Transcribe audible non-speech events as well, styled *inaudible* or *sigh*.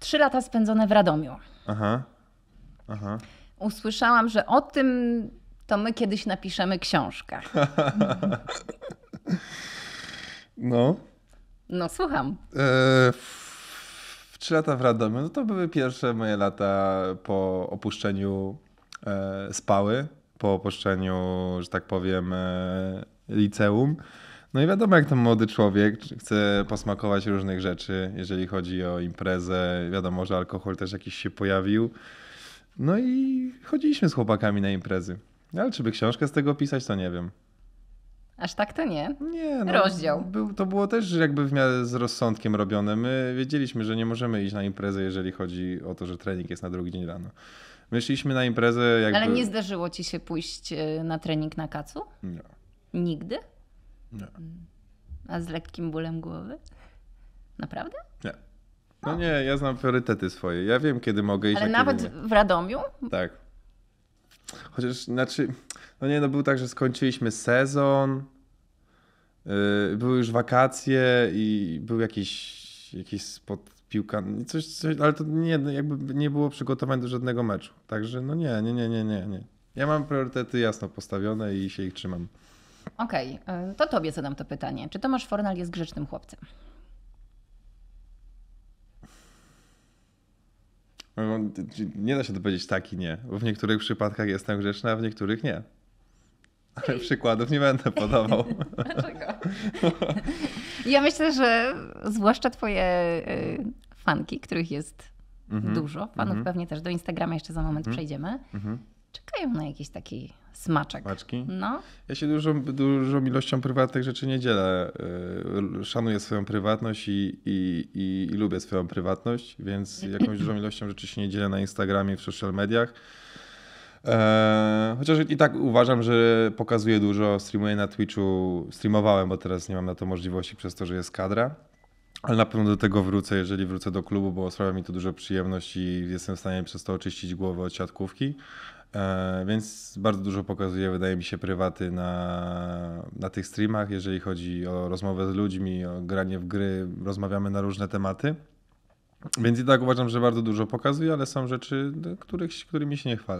trzy lata spędzone w Radomiu. Aha. Aha. Usłyszałam, że o tym to my kiedyś napiszemy książkę. *laughs* no. No, słucham. E, trzy lata w Radomiu, no to były pierwsze moje lata po opuszczeniu e, spały, po opuszczeniu, że tak powiem, e, liceum. No i wiadomo, jak ten młody człowiek chce posmakować różnych rzeczy, jeżeli chodzi o imprezę. Wiadomo, że alkohol też jakiś się pojawił. No i chodziliśmy z chłopakami na imprezy. Ale czy by książkę z tego pisać, to nie wiem. Aż tak to nie. Nie, no, rozdział. Był, to było też jakby w miarę z rozsądkiem robione. My wiedzieliśmy, że nie możemy iść na imprezę, jeżeli chodzi o to, że trening jest na drugi dzień rano. My szliśmy na imprezę jakby... Ale nie zdarzyło ci się pójść y, na trening na kacu? Nie. Nigdy? Nie. Mm. A z lekkim bólem głowy? Naprawdę? Nie. No, nie, ja znam priorytety swoje. Ja wiem, kiedy mogę iść. Ale nawet w Radomiu? Tak. Chociaż, znaczy, no nie, no był tak, że skończyliśmy sezon, yy, były już wakacje i był jakiś, jakiś spot piłka, coś, coś, ale to nie, no jakby nie było przygotowań do żadnego meczu. Także no nie, nie, nie, nie, nie, nie. Ja mam priorytety jasno postawione i się ich trzymam. Okej, okay, e, to tobie zadam to pytanie. Czy Tomasz Fornal jest grzecznym chłopcem? No, nie da się odpowiedzieć tak i nie, bo w niektórych przypadkach jestem grzeczny, a w niektórych nie. Ale przykładów nie będę podawał. *laughs* Dlaczego? ja myślę, że zwłaszcza twoje e, fanki, których jest mhm. dużo, fanów mhm. pewnie też do Instagrama jeszcze za moment mhm. przejdziemy, czekają na jakiś taki smaczek. Smaczki? No. Ja się dużą, dużą ilością prywatnych rzeczy nie dzielę. Y, szanuję swoją prywatność i, i, i, i lubię swoją prywatność, więc *clears throat* jakąś dużą ilością rzeczy się nie dzielę na Instagramie, w social mediach. E, chociaż i tak uważam, że pokazuję dużo, streamuję na Twitchu, streamowałem, bo teraz nie mam na to możliwości przez to, że jest kadra. Ale na pewno do tego wrócę, jeżeli wrócę do klubu, bo sprawia mi to dużo przyjemności. i jestem w stanie przez to oczyścić głowę od siatkówki. E, więc bardzo dużo pokazuje, wydaje mi się, prywaty na, na tych streamach, jeżeli chodzi o rozmowę z ludźmi, o granie w gry, rozmawiamy na różne tematy. Więc i tak uważam, że bardzo dużo pokazuje, ale są rzeczy, których, którymi się nie chwalę.